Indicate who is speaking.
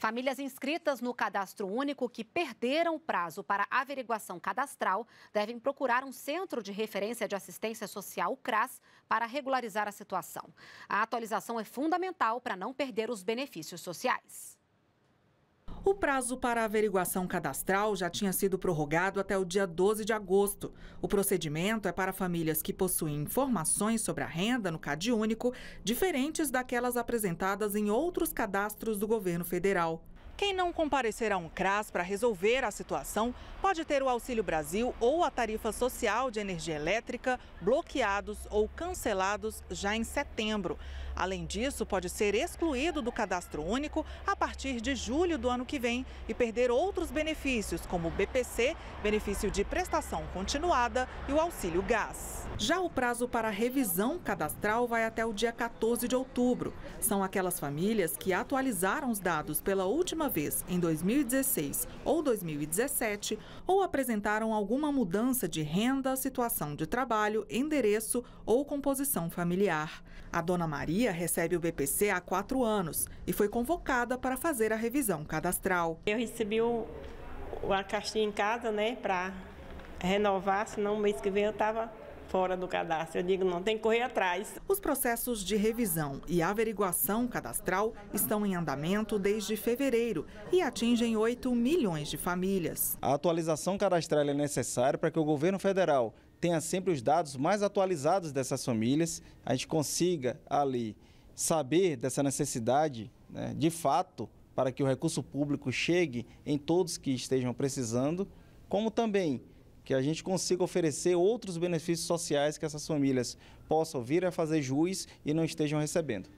Speaker 1: Famílias inscritas no cadastro único que perderam o prazo para averiguação cadastral devem procurar um centro de referência de assistência social, o CRAS, para regularizar a situação. A atualização é fundamental para não perder os benefícios sociais.
Speaker 2: O prazo para averiguação cadastral já tinha sido prorrogado até o dia 12 de agosto. O procedimento é para famílias que possuem informações sobre a renda no CadÚnico, diferentes daquelas apresentadas em outros cadastros do governo federal. Quem não comparecer a um CRAS para resolver a situação pode ter o Auxílio Brasil ou a tarifa social de energia elétrica bloqueados ou cancelados já em setembro. Além disso, pode ser excluído do cadastro único a partir de julho do ano que vem e perder outros benefícios, como o BPC, benefício de prestação continuada e o auxílio gás. Já o prazo para revisão cadastral vai até o dia 14 de outubro. São aquelas famílias que atualizaram os dados pela última vez em 2016 ou 2017 ou apresentaram alguma mudança de renda, situação de trabalho, endereço ou composição familiar. A dona Maria recebe o BPC há quatro anos e foi convocada para fazer a revisão cadastral.
Speaker 3: Eu recebi o, a caixinha em casa, né, para renovar, senão o mês que vem eu estava fora do cadastro. Eu digo, não, tem que correr atrás.
Speaker 2: Os processos de revisão e averiguação cadastral estão em andamento desde fevereiro e atingem 8 milhões de famílias.
Speaker 4: A atualização cadastral é necessária para que o governo federal tenha sempre os dados mais atualizados dessas famílias, a gente consiga ali saber dessa necessidade né, de fato para que o recurso público chegue em todos que estejam precisando, como também que a gente consiga oferecer outros benefícios sociais que essas famílias possam vir a fazer jus e não estejam recebendo.